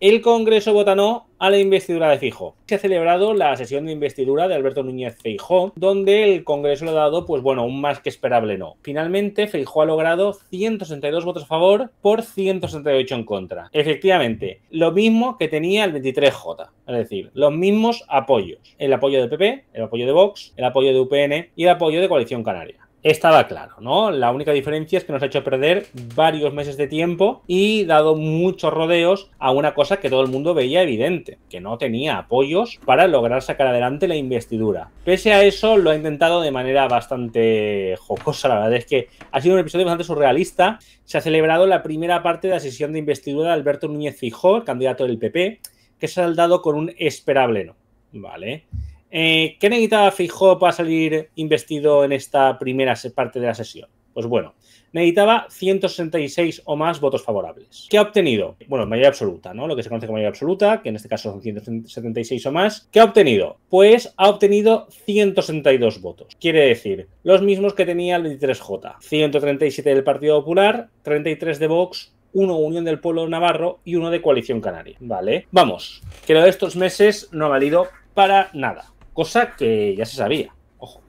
El Congreso vota no a la investidura de Fijo. Se ha celebrado la sesión de investidura de Alberto Núñez Feijó, donde el Congreso le ha dado, pues bueno, un más que esperable no. Finalmente, Feijó ha logrado 162 votos a favor por 168 en contra. Efectivamente, lo mismo que tenía el 23J, es decir, los mismos apoyos. El apoyo de PP, el apoyo de Vox, el apoyo de UPN y el apoyo de Coalición Canaria estaba claro, ¿no? La única diferencia es que nos ha hecho perder varios meses de tiempo y dado muchos rodeos a una cosa que todo el mundo veía evidente, que no tenía apoyos para lograr sacar adelante la investidura. Pese a eso, lo ha intentado de manera bastante jocosa, la verdad es que ha sido un episodio bastante surrealista. Se ha celebrado la primera parte de la sesión de investidura de Alberto Núñez Fijó, candidato del PP, que se ha saldado con un esperable no, ¿vale? Eh, ¿Qué necesitaba Fijó para salir investido en esta primera parte de la sesión? Pues bueno, necesitaba 166 o más votos favorables. ¿Qué ha obtenido? Bueno, mayoría absoluta, ¿no? Lo que se conoce como mayoría absoluta, que en este caso son 176 o más. ¿Qué ha obtenido? Pues ha obtenido 162 votos. Quiere decir, los mismos que tenía el 23J. 137 del Partido Popular, 33 de Vox, uno Unión del Pueblo Navarro y uno de Coalición Canaria. ¿Vale? Vamos, que lo de estos meses no ha valido para nada cosa que ya se sabía.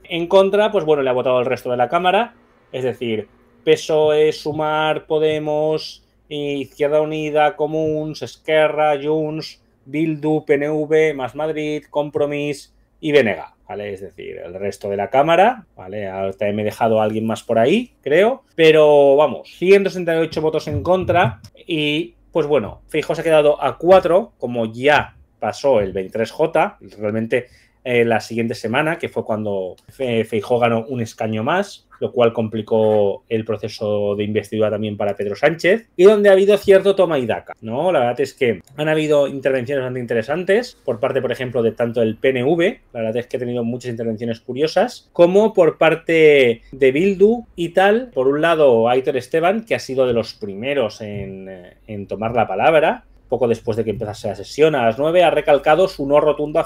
En contra, pues bueno, le ha votado el resto de la Cámara, es decir, PSOE, Sumar, Podemos, Izquierda Unida, Comuns, Esquerra, Junts, Bildu, PNV, Más Madrid, Compromís y Venega, ¿vale? Es decir, el resto de la Cámara, ¿vale? me he dejado a alguien más por ahí, creo, pero vamos, 168 votos en contra y, pues bueno, Fijo se ha quedado a 4, como ya pasó el 23J, realmente eh, la siguiente semana, que fue cuando eh, Feijó ganó un escaño más, lo cual complicó el proceso de investidura también para Pedro Sánchez, y donde ha habido cierto toma y daca, ¿no? La verdad es que han habido intervenciones bastante interesantes por parte, por ejemplo, de tanto el PNV, la verdad es que ha tenido muchas intervenciones curiosas, como por parte de Bildu y tal. Por un lado, Aitor Esteban, que ha sido de los primeros en, eh, en tomar la palabra, poco después de que empezase la sesión. A las 9 ha recalcado su no rotunda a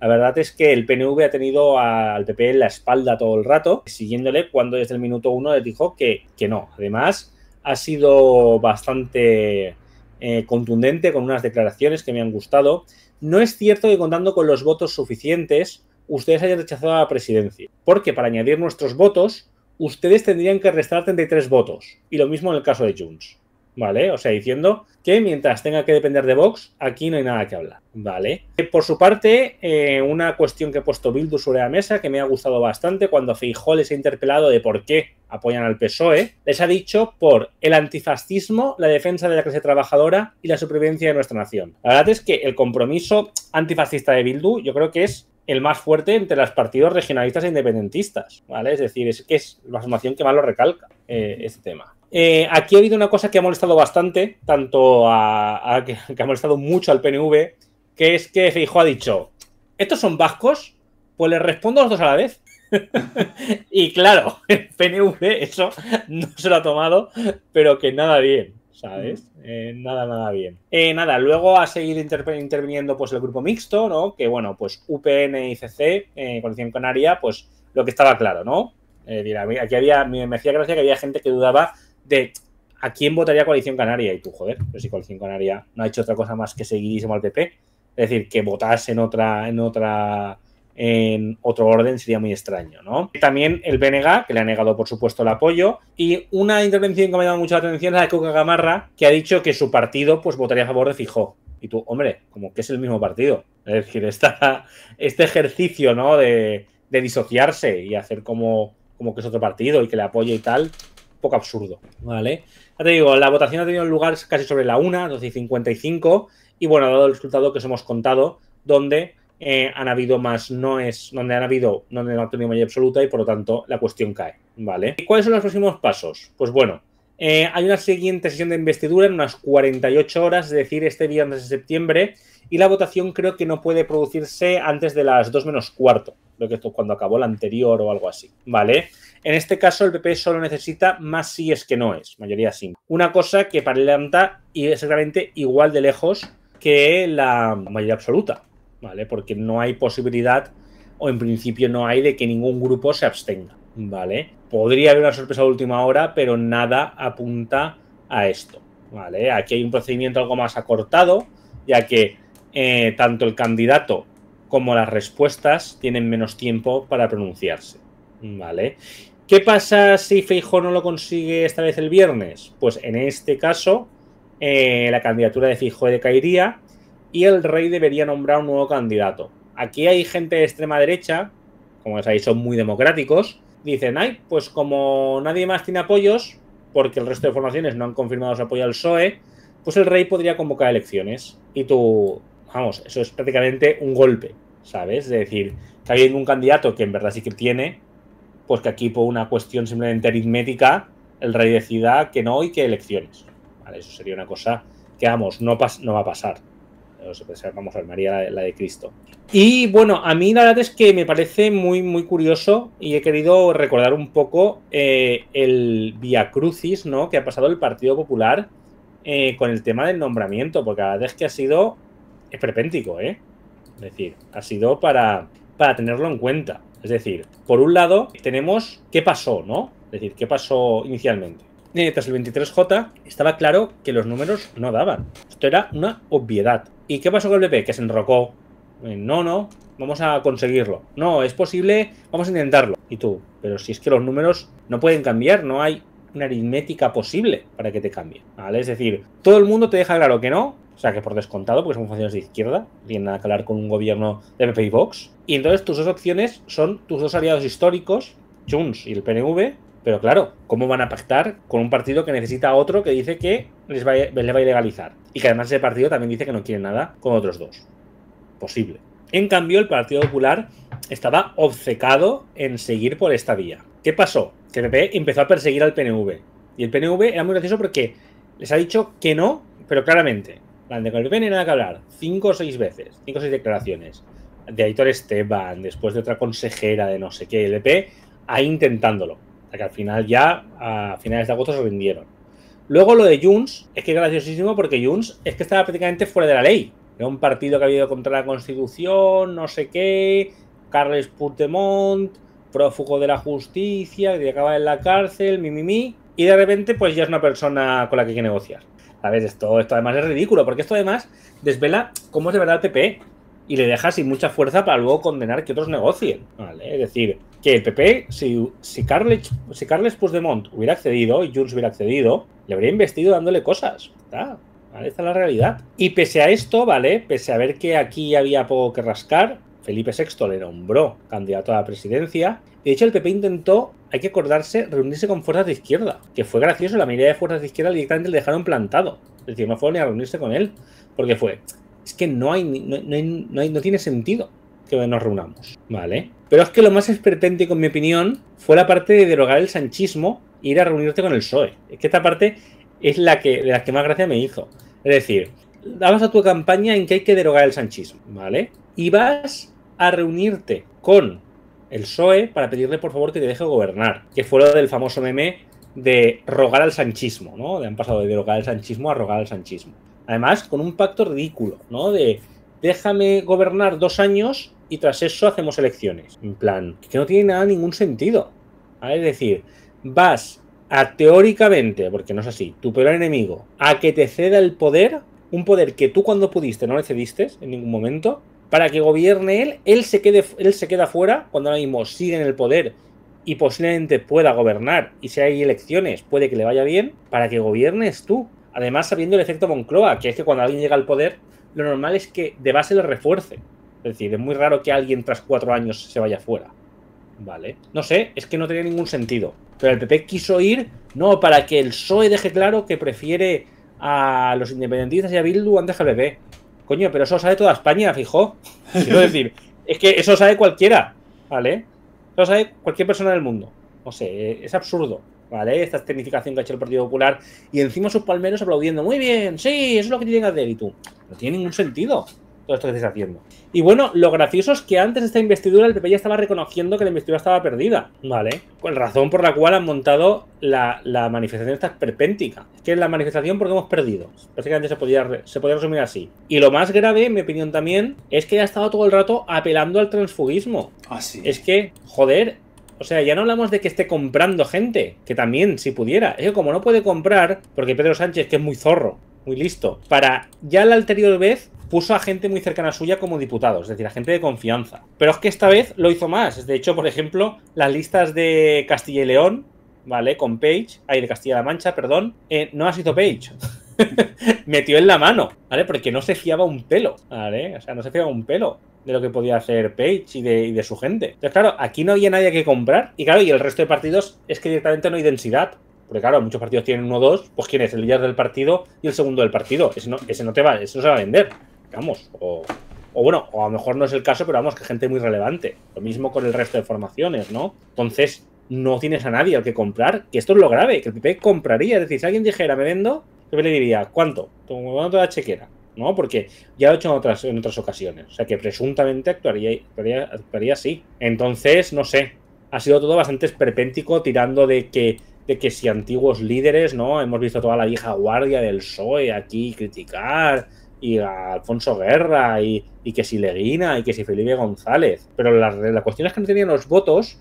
La verdad es que el PNV ha tenido al PP en la espalda todo el rato, siguiéndole cuando desde el minuto 1 le dijo que, que no. Además, ha sido bastante eh, contundente con unas declaraciones que me han gustado. No es cierto que contando con los votos suficientes, ustedes hayan rechazado a la presidencia, porque para añadir nuestros votos, ustedes tendrían que restar 33 votos, y lo mismo en el caso de Junts. ¿vale? O sea, diciendo que mientras tenga que depender de Vox, aquí no hay nada que hablar, ¿vale? Eh, por su parte, eh, una cuestión que ha puesto Bildu sobre la mesa que me ha gustado bastante cuando Feijó les ha interpelado de por qué apoyan al PSOE, les ha dicho por el antifascismo, la defensa de la clase trabajadora y la supervivencia de nuestra nación. La verdad es que el compromiso antifascista de Bildu yo creo que es el más fuerte entre los partidos regionalistas e independentistas, ¿vale? Es decir, es que es la formación que más lo recalca eh, este tema. Eh, aquí ha habido una cosa que ha molestado bastante, tanto a, que, ha molestado mucho al PNV, que es que Feijo ha dicho, ¿estos son vascos? Pues les respondo a los dos a la vez. y claro, el PNV eso no se lo ha tomado, pero que nada bien, ¿sabes? Eh, nada, nada bien. Eh, nada, luego ha seguido interviniendo pues el grupo mixto, ¿no? Que bueno, pues UPN y CC, eh, Canaria, pues lo que estaba claro, ¿no? aquí había, me hacía gracia que había gente que dudaba de a quién votaría Coalición Canaria. Y tú, joder, pero si Coalición Canaria no ha hecho otra cosa más que seguirísimo al PP. Es decir, que votase en otra, en otra, en otro orden sería muy extraño, ¿no? También el BNG, que le ha negado, por supuesto, el apoyo. Y una intervención que me ha llamado mucha atención es la de Coca Gamarra, que ha dicho que su partido pues votaría a favor de Fijó. Y tú, hombre, como que es el mismo partido. Es decir, esta, este ejercicio, ¿no? De, de disociarse y hacer como, como que es otro partido y que le apoye y tal, poco absurdo, ¿vale? Ya te digo, la votación ha tenido lugar casi sobre la 1, 12 y 55, y bueno, ha dado el resultado que os hemos contado, donde eh, han habido más no es donde han habido donde no ha tenido mayoría absoluta y por lo tanto la cuestión cae vale y cuáles son los próximos pasos pues bueno eh, hay una siguiente sesión de investidura en unas 48 horas, es decir, este viernes de septiembre, y la votación creo que no puede producirse antes de las 2 menos cuarto, lo que esto cuando acabó la anterior o algo así, ¿vale? En este caso, el PP solo necesita más si es que no es, mayoría sí. Una cosa que para y exactamente igual de lejos que la mayoría absoluta, ¿vale? Porque no hay posibilidad, o en principio no hay, de que ningún grupo se abstenga. ¿vale? Podría haber una sorpresa de última hora, pero nada apunta a esto, ¿vale? Aquí hay un procedimiento algo más acortado, ya que eh, tanto el candidato como las respuestas tienen menos tiempo para pronunciarse, ¿vale? ¿Qué pasa si Fijo no lo consigue esta vez el viernes? Pues en este caso, eh, la candidatura de Feijó decaería y el rey debería nombrar un nuevo candidato. Aquí hay gente de extrema derecha, como sabéis, son muy democráticos, dicen, ay, pues como nadie más tiene apoyos, porque el resto de formaciones no han confirmado su apoyo al PSOE, pues el rey podría convocar elecciones. Y tú, vamos, eso es prácticamente un golpe, ¿sabes? Es decir, que hay un candidato que en verdad sí que tiene, pues que aquí por una cuestión simplemente aritmética, el rey decida que no y que elecciones. Vale, eso sería una cosa que, vamos, no, no va a pasar. Pues, vamos vamos, armaría la, la, de Cristo. Y bueno, a mí la verdad es que me parece muy, muy curioso y he querido recordar un poco eh, el Via Crucis, ¿no? Que ha pasado el Partido Popular eh, con el tema del nombramiento, porque la verdad es que ha sido es ¿eh? Es decir, ha sido para, para tenerlo en cuenta. Es decir, por un lado tenemos qué pasó, ¿no? Es decir, qué pasó inicialmente. Eh, tras el 23J estaba claro que los números no daban. Esto era una obviedad. ¿Y qué pasó con el PP? Que se enrocó. Eh, no, no, vamos a conseguirlo. No, es posible, vamos a intentarlo. Y tú, pero si es que los números no pueden cambiar, no hay una aritmética posible para que te cambie. Es decir, todo el mundo te deja claro que no, o sea que por descontado, porque son funciones de izquierda, tienen nada que con un gobierno de PP y Vox. Y entonces tus dos opciones son tus dos aliados históricos, Junts y el PNV. Pero claro, ¿cómo van a pactar con un partido que necesita a otro que dice que les va a ilegalizar? y que además ese partido también dice que no quiere nada con otros dos. Posible. En cambio, el Partido Popular estaba obcecado en seguir por esta vía. ¿Qué pasó? Que el PP empezó a perseguir al PNV. Y el PNV era muy gracioso porque les ha dicho que no, pero claramente. Con el PP no nada que hablar. Cinco o seis veces. Cinco o seis declaraciones. De Aitor Esteban, después de otra consejera de no sé qué. El PP ahí intentándolo. Hasta que al final ya, a finales de agosto, se rindieron. Luego lo de Junts, es que es graciosísimo porque Junts es que estaba prácticamente fuera de la ley. Era un partido que ha habido contra la Constitución, no sé qué, Carles Puigdemont, prófugo de la justicia, que acaba en la cárcel, mi, mi, mi. Y de repente, pues ya es una persona con la que hay que negociar. A ver, esto, esto además es ridículo, porque esto además desvela cómo es de verdad el PP y le deja sin mucha fuerza para luego condenar que otros negocien. ¿vale? Es decir, que el PP, si, si, Carles, si Puigdemont hubiera accedido y Jules hubiera accedido, le habría investido dándole cosas. ¿está? Esta es la realidad. Y pese a esto, ¿vale? Pese a ver que aquí había poco que rascar, Felipe VI le nombró candidato a la presidencia. De hecho, el PP intentó, hay que acordarse, reunirse con fuerzas de izquierda, que fue gracioso, la mayoría de fuerzas de izquierda directamente le dejaron plantado. Es decir, no fueron ni a reunirse con él, porque fue, es que no tiene sentido que nos reunamos, ¿vale? Pero es que lo más expertente, con mi opinión, fue la parte de derogar el sanchismo e ir a reunirte con el PSOE. Es que esta parte es la que, de las que más gracia me hizo. Es decir, damos a tu campaña en que hay que derogar el sanchismo, ¿vale? Y vas a reunirte con el PSOE para pedirle por favor que te deje gobernar, que fue lo del famoso meme de rogar al sanchismo, ¿no? De han pasado de derogar el sanchismo a rogar al sanchismo. Además, con un pacto ridículo, ¿no? De déjame gobernar dos años y tras eso hacemos elecciones. En plan, que no tiene nada ningún sentido. Es decir, vas a teóricamente, porque no es así, tu peor enemigo, a que te ceda el poder, un poder que tú cuando pudiste no le cediste en ningún momento, para que gobierne él, él se, quede, él se queda fuera cuando ahora mismo sigue en el poder y posiblemente pueda gobernar y si hay elecciones puede que le vaya bien, para que gobiernes tú. Además, sabiendo el efecto Moncloa, que es que cuando alguien llega al poder, lo normal es que de base le refuerce. Es decir, es muy raro que alguien tras cuatro años se vaya fuera. Vale. No sé, es que no tenía ningún sentido. Pero el PP quiso ir, no, para que el PSOE deje claro que prefiere a los independentistas y a Bildu antes que al PP. Coño, pero eso sabe toda España, fijo. Quiero decir, es que eso sabe cualquiera, ¿vale? Eso sabe cualquier persona del mundo. No sé, es absurdo. ¿vale? Esta escenificación que ha hecho el Partido Popular y encima sus palmeros aplaudiendo, muy bien, sí, eso es lo que tienen que hacer y tú, no tiene ningún sentido todo esto que estás haciendo. Y bueno, lo gracioso es que antes de esta investidura el PP ya estaba reconociendo que la investidura estaba perdida, ¿vale? Con razón por la cual han montado la, manifestación esta perpéntica, que es la manifestación porque hemos perdido. básicamente se podía, se resumir así. Y lo más grave, en mi opinión también, es que ya ha estado todo el rato apelando al transfugismo. Así. Ah, es que, joder, o sea, ya no hablamos de que esté comprando gente, que también si pudiera. Es como no puede comprar, porque Pedro Sánchez, que es muy zorro, muy listo, para ya la anterior vez puso a gente muy cercana a suya como diputados, es decir, a gente de confianza. Pero es que esta vez lo hizo más. De hecho, por ejemplo, las listas de Castilla y León, ¿vale? Con Page, ahí de Castilla-La Mancha, perdón, eh, no ha sido Page. metió en la mano, ¿vale? Porque no se fiaba un pelo, ¿vale? O sea, no se fiaba un pelo de lo que podía hacer Page y de, su gente. Entonces, claro, aquí no había nadie que comprar. Y claro, y el resto de partidos es que directamente no hay densidad. Porque claro, muchos partidos tienen uno o dos, pues quién es el líder del partido y el segundo del partido. Ese no, ese no te va, ese no se va a vender. Vamos, o, bueno, o a lo mejor no es el caso, pero vamos, que gente muy relevante. Lo mismo con el resto de formaciones, ¿no? Entonces, no tienes a nadie al que comprar, que esto es lo grave, que el PP compraría. Es decir, si alguien dijera, me vendo, yo le diría, ¿cuánto? ¿Cuánto la chequera? ¿no? Porque ya lo he hecho en otras, en otras ocasiones. O sea, que presuntamente actuaría, actuaría, actuaría así. Entonces, no sé. Ha sido todo bastante esperpéntico, tirando de que, de que si antiguos líderes, ¿no? Hemos visto toda la vieja guardia del PSOE aquí criticar, y a Alfonso Guerra, y, que si Leguina, y que si Felipe González. Pero la, la cuestión es que no tenían los votos,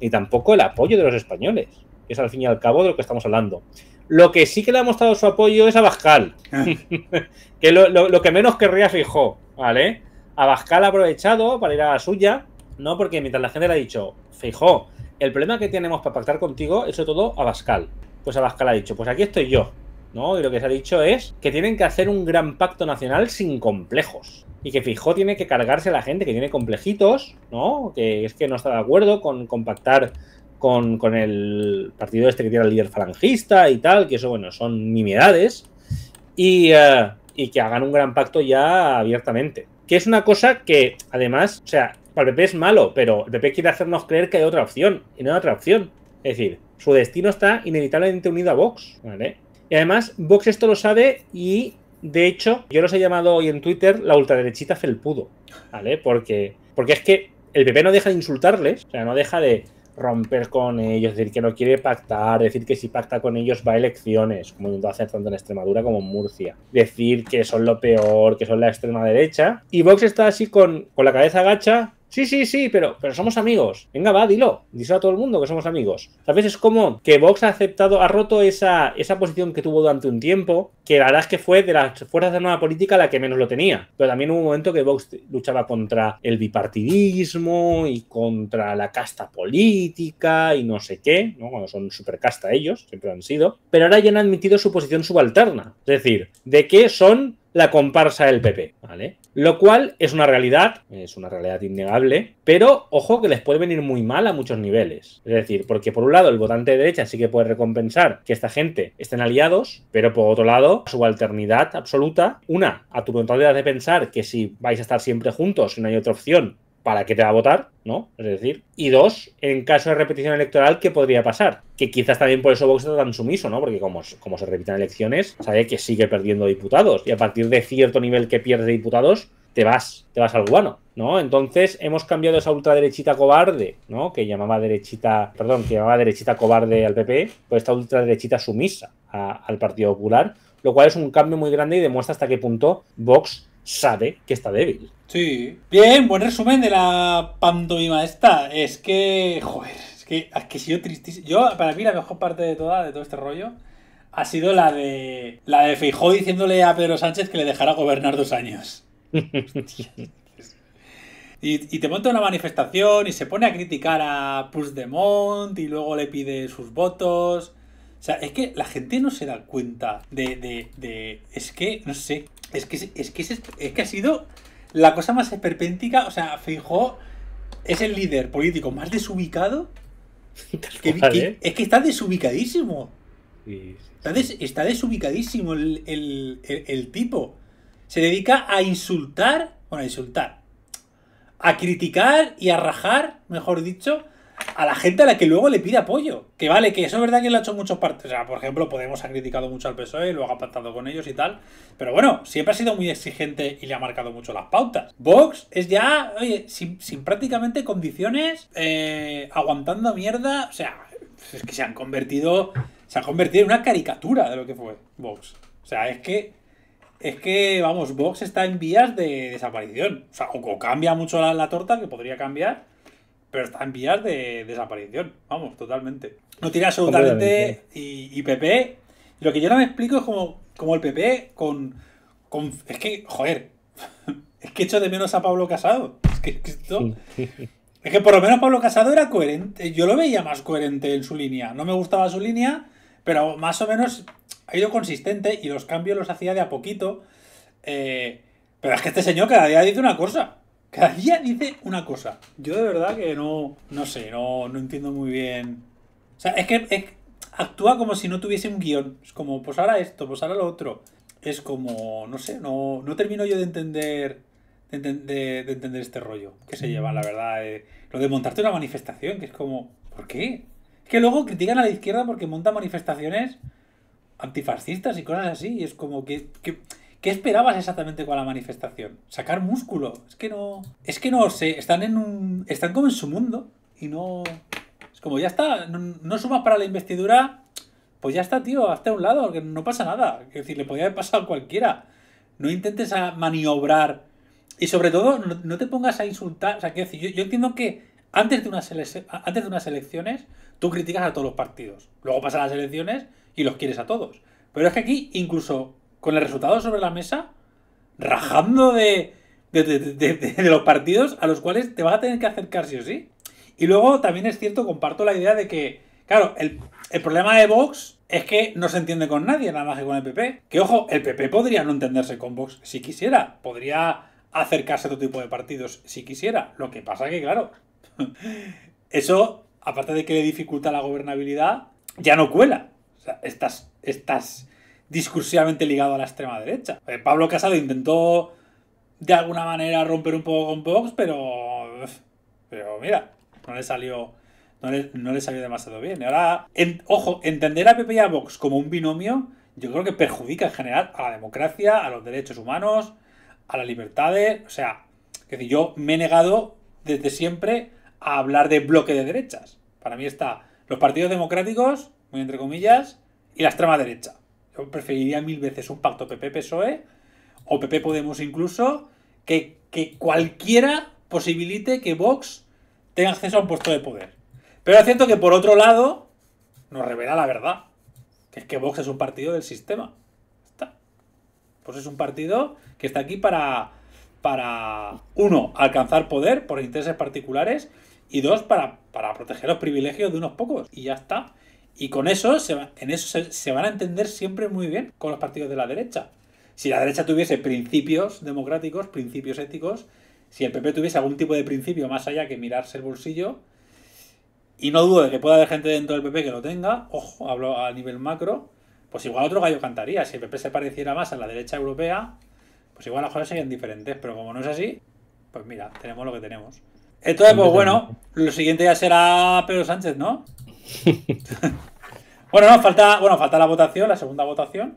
ni tampoco el apoyo de los españoles. es al fin y al cabo de lo que estamos hablando. Lo que sí que le ha mostrado su apoyo es a ah. que lo, que menos querría fijó, ¿vale? Abascal ha aprovechado para ir a la suya, ¿no? Porque mientras la gente le ha dicho, fijó, el problema que tenemos para pactar contigo es sobre todo Abascal. Pues Abascal ha dicho, pues aquí estoy yo, ¿no? Y lo que se ha dicho es que tienen que hacer un gran pacto nacional sin complejos. Y que Fijó tiene que cargarse a la gente que tiene complejitos, ¿no? Que es que no está de acuerdo con compactar con, el partido este que tiene el líder falangista y tal, que eso, bueno, son nimiedades, eh, y, que hagan un gran pacto ya abiertamente. Que es una cosa que, además, o sea, para el PP es malo, pero el PP quiere hacernos creer que hay otra opción, y no hay otra opción. Es decir, su destino está inevitablemente unido a Vox, ¿vale? Y además, Vox esto lo sabe y, de hecho, yo los he llamado hoy en Twitter la ultraderechita felpudo, ¿vale? Porque, porque es que el PP no deja de insultarles, o sea, no deja de romper con ellos, decir que no quiere pactar, decir que si pacta con ellos va a elecciones, como intentó hacer tanto en Extremadura como en Murcia, decir que son lo peor, que son la extrema derecha. Y Vox está así con, con la cabeza gacha, Sí, sí, sí, pero, pero somos amigos. Venga, va, dilo. Díselo a todo el mundo que somos amigos. A veces es como que Vox ha aceptado, ha roto esa, posición que tuvo durante un tiempo, que la verdad es que fue de las fuerzas de la nueva política la que menos lo tenía. Pero también hubo un momento que Vox luchaba contra el bipartidismo y contra la casta política y no sé qué, ¿no? Cuando son supercasta ellos, siempre han sido. Pero ahora ya han admitido su posición subalterna. Es decir, de que son la comparsa del PP, ¿vale? Lo cual es una realidad, es una realidad innegable, pero ojo que les puede venir muy mal a muchos niveles. Es decir, porque por un lado el votante de derecha sí que puede recompensar que esta gente estén aliados, pero por otro lado, su alternidad absoluta, una, a tu voluntad de pensar que si vais a estar siempre juntos y no hay otra opción, para qué te va a votar, ¿no? Es decir, y dos, en caso de repetición electoral, ¿qué podría pasar? Que quizás también por eso Vox está tan sumiso, ¿no? Porque como, como se repitan elecciones, sabe que sigue perdiendo diputados y a partir de cierto nivel que pierde diputados, te vas, te vas al guano, ¿no? Entonces hemos cambiado esa ultraderechita cobarde, ¿no? Que llamaba derechita, perdón, que llamaba derechita cobarde al PP, e, por esta ultraderechita sumisa al Partido Popular, lo cual es un cambio muy grande y demuestra hasta qué punto Vox sabe que está débil. Sí. Bien, buen resumen de la pantomima esta. Es que, joder, es que, es que sido tristísimo. Yo, para mí, la mejor parte de toda, de todo este rollo, ha sido la de la de Feijó diciéndole a Pedro Sánchez que le dejara gobernar dos años. Y, te monta una manifestación y se pone a criticar a Puigdemont y luego le pide sus votos. O sea, es que la gente no se da cuenta de... es que, no sé, es que, es que, es que ha sido la cosa más esperpéntica, o sea, fijo, es el líder político más desubicado. es que está desubicadísimo. Está, desubicadísimo el, tipo. Se dedica a insultar, bueno, a insultar, a criticar y a rajar, mejor dicho, a la gente a la que luego le pide apoyo. Que vale, que eso es verdad que lo ha hecho en muchos partes O sea, por ejemplo, Podemos ha criticado mucho al PSOE, luego ha pactado con ellos y tal. Pero bueno, siempre ha sido muy exigente y le ha marcado mucho las pautas. Vox es ya, oye, sin, prácticamente condiciones, eh, aguantando mierda. O sea, es que se han convertido. Se ha convertido en una caricatura de lo que fue Vox. O sea, es que. Es que, vamos, Vox está en vías de desaparición. O sea, o, cambia mucho la, la torta, que podría cambiar pero está en vías de desaparición, vamos, totalmente. No tiene absolutamente. Y, y, PP, lo que yo no me explico es como, como el PP con, Es que, joder, es que hecho de menos a Pablo Casado. Es que, es que por lo menos Pablo Casado era coherente. Yo lo veía más coherente en su línea. No me gustaba su línea, pero más o menos ha ido consistente y los cambios los hacía de a poquito. Eh, pero es que este señor cada día dice una cosa. Cada día dice una cosa. Yo de verdad que no, no sé, no, no entiendo muy bien. O sea, es que actúa como si no tuviese un guión. Es como, pues ahora esto, pues ahora lo otro. Es como, no sé, no, no termino yo de entender de, entender este rollo que se lleva, la verdad. lo de montarte una manifestación, que es como, ¿por qué? Es que luego critican a la izquierda porque monta manifestaciones antifascistas y cosas así. Y es como que ¿Qué esperabas exactamente con la manifestación? Sacar músculo. Es que no. Es que no sé. Están en un. Están como en su mundo. Y no. Es como ya está. No, sumas para la investidura. Pues ya está, tío. Hazte a un lado. Que no pasa nada. Es decir, le podía haber pasado a cualquiera. No intentes a maniobrar. Y sobre todo, no, te pongas a insultar. O sea, quiero decir, yo, entiendo que antes de, unas antes de unas elecciones, tú criticas a todos los partidos. Luego pasan las elecciones y los quieres a todos. Pero es que aquí, incluso con el resultado sobre la mesa, rajando de, de, los partidos a los cuales te vas a tener que acercar sí o sí. Y luego también es cierto, comparto la idea de que, claro, el, problema de Vox es que no se entiende con nadie, nada más que con el PP. Que ojo, el PP podría no entenderse con Vox si quisiera, podría acercarse a otro tipo de partidos si quisiera. Lo que pasa que, claro, eso, aparte de que le dificulta la gobernabilidad, ya no cuela. O sea, estás, estás discursivamente ligado a la extrema derecha. Eh, Pablo Casado intentó de alguna manera romper un poco con Vox, pero. Pero mira, no le salió. No le, salió demasiado bien. ahora, ojo, entender a PP y a Vox como un binomio, yo creo que perjudica en general a la democracia, a los derechos humanos, a las libertades. O sea, que yo me he negado desde siempre a hablar de bloque de derechas. Para mí está los partidos democráticos, muy entre comillas, y la extrema derecha preferiría mil veces un pacto PP-PSOE o e PP-Podemos incluso que, cualquiera posibilite que Vox tenga acceso a un puesto de poder. Pero es cierto que por otro lado nos revela la verdad, que es que Vox es un partido del sistema. Pues es un partido que está aquí para, para uno, alcanzar poder por intereses particulares y dos, para, para proteger los privilegios de unos pocos. Y ya está. Y con eso, se en eso se, se, van a entender siempre muy bien con los partidos de la derecha. Si la derecha tuviese principios democráticos, principios éticos, si el PP tuviese algún tipo de principio más allá que mirarse el bolsillo, y no dudo de que pueda haber gente dentro del PP que lo tenga, ojo, hablo a nivel macro, pues igual otro gallo cantaría. Si el PP se pareciera más a la derecha europea, pues igual las cosas serían diferentes. Pero como no es así, pues mira, tenemos lo que tenemos. Entonces, pues bueno, lo siguiente ya será Pedro Sánchez, ¿no? bueno, no, falta, bueno, falta la votación, la segunda votación.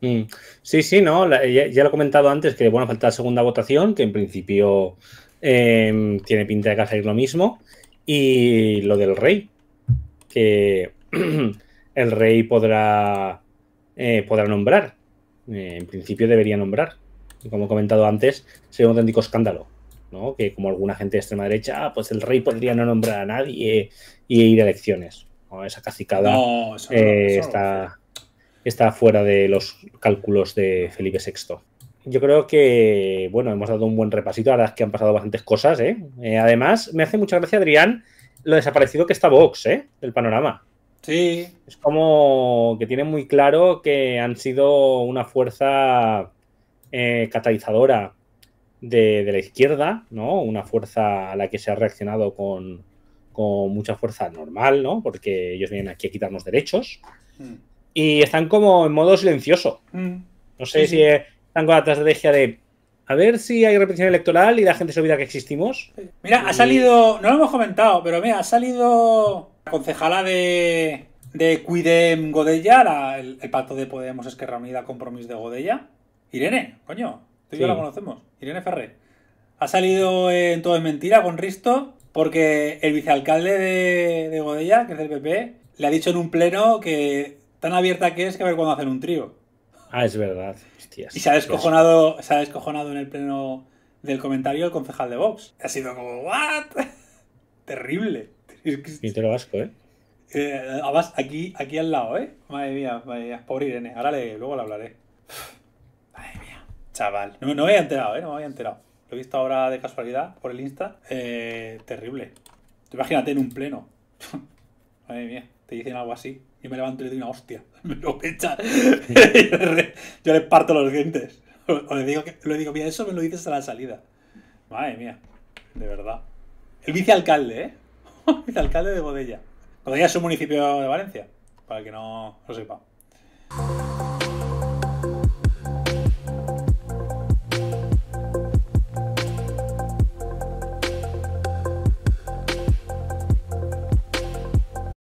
Mm. Sí, sí, no, ya, lo he comentado antes que bueno, falta la segunda votación, que en principio em, tiene pinta de que va a lo mismo. Y lo del rey, que el rey podrá, eh, podrá nombrar. Eh, en principio debería nombrar. Y como he comentado antes, sería un auténtico escándalo. ¿no? Que como alguna gente de extrema derecha, ah, pues el rey podría no nombrar a nadie y ir a elecciones. Esa cacicada eh, está, está fuera de los cálculos de Felipe VI. Yo creo que, bueno, hemos dado un buen repasito, La verdad es que han pasado bastantes cosas, ¿eh? ¿eh? Además, me hace mucha gracia, Adrián, lo desaparecido que está Vox, ¿eh? Del panorama. Sí. Es como que tiene muy claro que han sido una fuerza eh, catalizadora de, de, la izquierda, ¿no? Una fuerza a la que se ha reaccionado con, con mucha fuerza normal, ¿no? Porque ellos vienen aquí a quitarnos derechos. Mm. Y están como en modo silencioso. Mm. No sé si están con la estrategia de a ver si hay repetición electoral y la gente se olvida que existimos. Mira, ha salido, no lo hemos comentado, pero mira, ha salido la concejala de, de Cuidem Godella, el, pato pacto de Podemos Esquerra Unida Compromiso de Godella. Irene, coño, tú y yo la conocemos, Irene Ferrer. Ha salido en Todo es Mentira con Risto porque el vicealcalde de, Godella, que es el PP, le ha dicho en un pleno que tan abierta que es que a ver cuándo hacen un trío. Ah, es verdad. y se ha, descojonado, en el pleno del comentario el concejal de Vox. Ha sido como, ¿what? Terrible. Y vasco, ¿eh? eh aquí, aquí al lado, ¿eh? Madre mía, madre mía. Pobre Irene. Ahora le, luego le hablaré. Madre mía. Chaval. no me había enterado, ¿eh? No me había enterado. Lo he visto ahora de casualidad por el Insta. Eh, terrible. Imagínate en un pleno. Madre mía, te dicen algo así. y me levanto y le doy una hostia. Me lo echan. yo le parto los dientes. O le digo, que, digo, mira, eso me lo dices a la salida. Madre mía, de verdad. El vicealcalde, ¿eh? El vicealcalde de Bodella. Bodella es un municipio de Valencia, para el que no lo sepa.